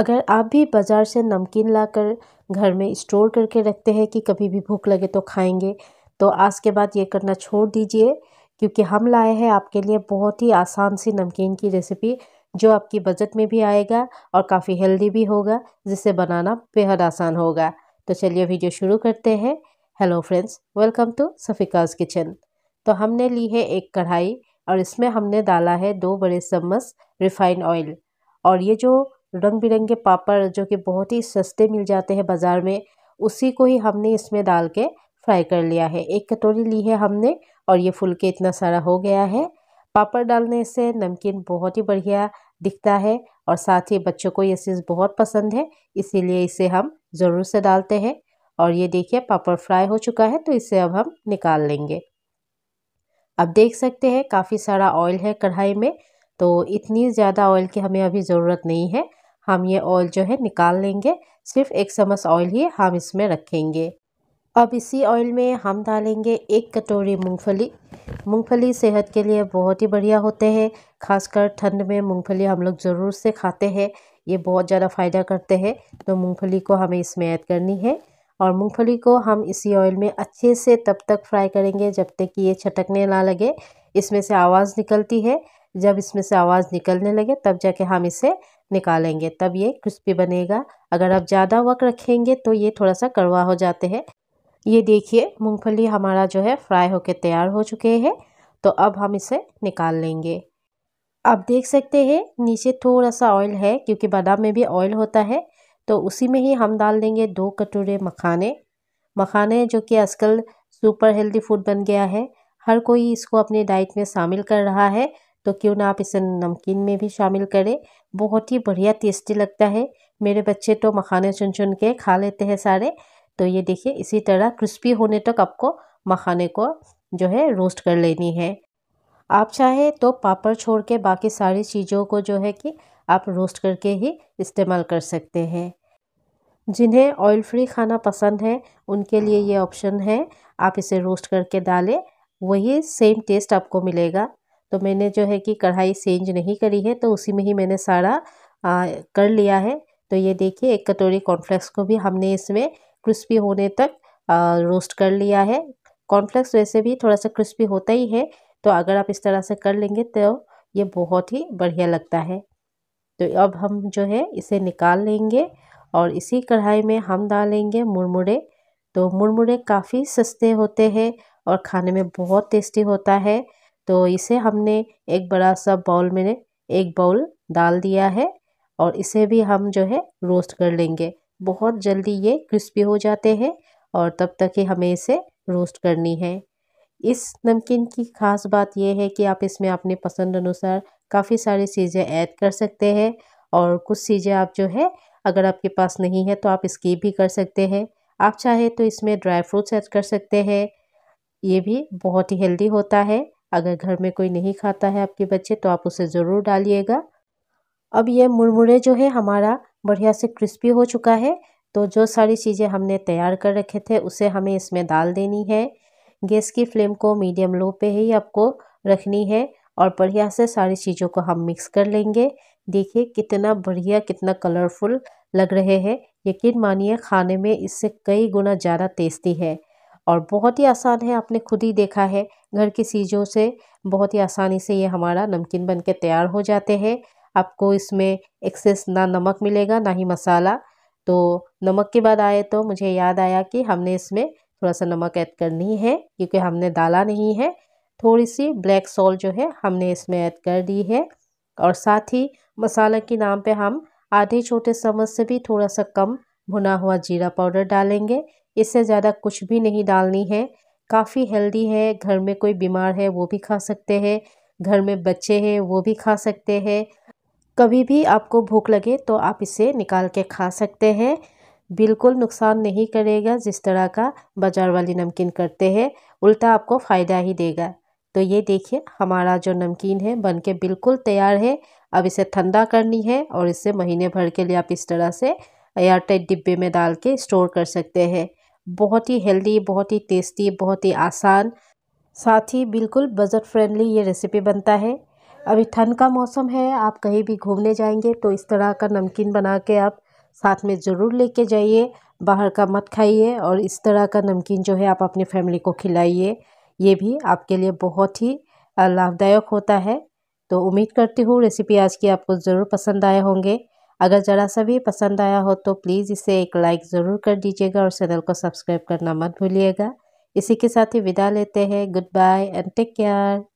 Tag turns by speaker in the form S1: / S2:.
S1: अगर आप भी बाज़ार से नमकीन लाकर घर में स्टोर करके रखते हैं कि कभी भी भूख लगे तो खाएंगे तो आज के बाद ये करना छोड़ दीजिए क्योंकि हम लाए हैं आपके लिए बहुत ही आसान सी नमकीन की रेसिपी जो आपकी बजट में भी आएगा और काफ़ी हेल्दी भी होगा जिसे बनाना बेहद आसान होगा तो चलिए वीडियो शुरू करते हैं hello friends welcome to Safika's kitchen तो हमने ली है एक कढ़ाई और इसमें हमने डाला है दो बड़े चम्मच रिफाइंड ऑयल और ये जो रंग बिरंगे पापड़ जो कि बहुत ही सस्ते मिल जाते हैं बाज़ार में उसी को ही हमने इसमें डाल के फ्राई कर लिया है एक कटोरी ली है हमने और ये फुल के इतना सारा हो गया है पापड़ डालने से नमकीन बहुत ही बढ़िया दिखता है और साथ ही बच्चों को ये चीज़ बहुत पसंद है इसीलिए इसे हम ज़रूर से डालते हैं और ये देखिए पापड़ फ्राई हो चुका है तो इसे अब हम निकाल लेंगे अब देख सकते हैं काफ़ी सारा ऑयल है कढ़ाई में तो इतनी ज़्यादा ऑयल की हमें अभी ज़रूरत नहीं है हम ये ऑयल जो है निकाल लेंगे सिर्फ एक चम्मच ऑयल ही हम इसमें रखेंगे अब इसी ऑयल में हम डालेंगे एक कटोरी मूंगफली मूंगफली सेहत के लिए बहुत ही बढ़िया होते हैं खासकर ठंड में मूंगफली हम लोग ज़रूर से खाते हैं ये बहुत ज़्यादा फ़ायदा करते हैं तो मूंगफली को हमें इसमें ऐड करनी है और मूंगफली को हम इसी ऑयल में अच्छे से तब तक फ्राई करेंगे जब तक कि ये छटकने ना लगे इसमें से आवाज़ निकलती है जब इसमें से आवाज़ निकलने लगे तब जाके हम इसे निकालेंगे तब ये क्रिस्पी बनेगा अगर आप ज़्यादा वक्त रखेंगे तो ये थोड़ा सा कड़वा हो जाते हैं ये देखिए मूंगफली हमारा जो है फ्राई होकर तैयार हो चुके हैं तो अब हम इसे निकाल लेंगे आप देख सकते हैं नीचे थोड़ा सा ऑयल है क्योंकि बादाम में भी ऑयल होता है तो उसी में ही हम डाल देंगे दो कटोरे मखाने मखाने जो कि आजकल सुपर हेल्दी फूड बन गया है हर कोई इसको अपने डाइट में शामिल कर रहा है तो क्यों ना आप इसे नमकीन में भी शामिल करें बहुत ही बढ़िया टेस्टी लगता है मेरे बच्चे तो मखाने चुन चुन के खा लेते हैं सारे तो ये देखिए इसी तरह क्रिस्पी होने तक आपको मखाने को जो है रोस्ट कर लेनी है आप चाहे तो पापड़ छोड़ के बाकी सारी चीज़ों को जो है कि आप रोस्ट करके ही इस्तेमाल कर सकते हैं जिन्हें ऑयल फ्री खाना पसंद है उनके लिए ये ऑप्शन है आप इसे रोस्ट करके डालें वही सेम टेस्ट आपको मिलेगा तो मैंने जो है कि कढ़ाई सेंज नहीं करी है तो उसी में ही मैंने सारा आ, कर लिया है तो ये देखिए एक कटोरी कॉर्नफ्लेक्स को भी हमने इसमें क्रिस्पी होने तक आ, रोस्ट कर लिया है कॉर्नफ्लेक्स वैसे भी थोड़ा सा क्रिस्पी होता ही है तो अगर आप इस तरह से कर लेंगे तो ये बहुत ही बढ़िया लगता है तो अब हम जो है इसे निकाल लेंगे और इसी कढ़ाई में हम डालेंगे मुरमुरे तो मुरमुरे काफ़ी सस्ते होते हैं और खाने में बहुत टेस्टी होता है तो इसे हमने एक बड़ा सा बाउल में एक बाउल डाल दिया है और इसे भी हम जो है रोस्ट कर लेंगे बहुत जल्दी ये क्रिस्पी हो जाते हैं और तब तक ही हमें इसे रोस्ट करनी है इस नमकीन की ख़ास बात यह है कि आप इसमें अपने पसंद अनुसार काफ़ी सारी चीज़ें ऐड कर सकते हैं और कुछ चीज़ें आप जो है अगर आपके पास नहीं है तो आप स्कीप भी कर सकते हैं आप चाहे तो इसमें ड्राई फ्रूट्स ऐड कर सकते हैं ये भी बहुत ही हेल्दी होता है अगर घर में कोई नहीं खाता है आपके बच्चे तो आप उसे ज़रूर डालिएगा अब ये मुरमुरे जो है हमारा बढ़िया से क्रिस्पी हो चुका है तो जो सारी चीज़ें हमने तैयार कर रखे थे उसे हमें इसमें डाल देनी है गैस की फ्लेम को मीडियम लो पे ही आपको रखनी है और बढ़िया से सारी चीज़ों को हम मिक्स कर लेंगे देखिए कितना बढ़िया कितना कलरफुल लग रहे हैं यकीन मानिए खाने में इससे कई गुना ज़्यादा टेस्टी है और बहुत ही आसान है आपने खुद ही देखा है घर की चीज़ों से बहुत ही आसानी से ये हमारा नमकीन बन के तैयार हो जाते हैं आपको इसमें एक्सेस ना नमक मिलेगा ना ही मसाला तो नमक के बाद आए तो मुझे याद आया कि हमने इसमें थोड़ा सा नमक ऐड करनी है क्योंकि हमने डाला नहीं है थोड़ी सी ब्लैक सॉल्ट जो है हमने इसमें ऐड कर दी है और साथ ही मसाला के नाम पे हम आधे छोटे चम्मच से भी थोड़ा सा कम भुना हुआ जीरा पाउडर डालेंगे इससे ज़्यादा कुछ भी नहीं डालनी है काफ़ी हेल्दी है घर में कोई बीमार है वो भी खा सकते हैं घर में बच्चे हैं वो भी खा सकते हैं कभी भी आपको भूख लगे तो आप इसे निकाल के खा सकते हैं बिल्कुल नुकसान नहीं करेगा जिस तरह का बाज़ार वाली नमकीन करते हैं उल्टा आपको फ़ायदा ही देगा तो ये देखिए हमारा जो नमकीन है बन के बिल्कुल तैयार है अब इसे ठंडा करनी है और इसे महीने भर के लिए आप इस तरह से एयरटाइट डिब्बे में डाल के स्टोर कर सकते हैं बहुत ही हेल्दी बहुत ही टेस्टी बहुत ही आसान साथ ही बिल्कुल बजट फ्रेंडली ये रेसिपी बनता है अभी ठंड का मौसम है आप कहीं भी घूमने जाएंगे तो इस तरह का नमकीन बना के आप साथ में ज़रूर लेके जाइए बाहर का मत खाइए और इस तरह का नमकीन जो है आप अपनी फैमिली को खिलाइए ये भी आपके लिए बहुत ही लाभदायक होता है तो उम्मीद करती हूँ रेसिपी आज की आपको ज़रूर पसंद आए होंगे अगर ज़रा सा भी पसंद आया हो तो प्लीज़ इसे एक लाइक ज़रूर कर दीजिएगा और चैनल को सब्सक्राइब करना मत भूलिएगा इसी के साथ ही विदा लेते हैं goodbye and take care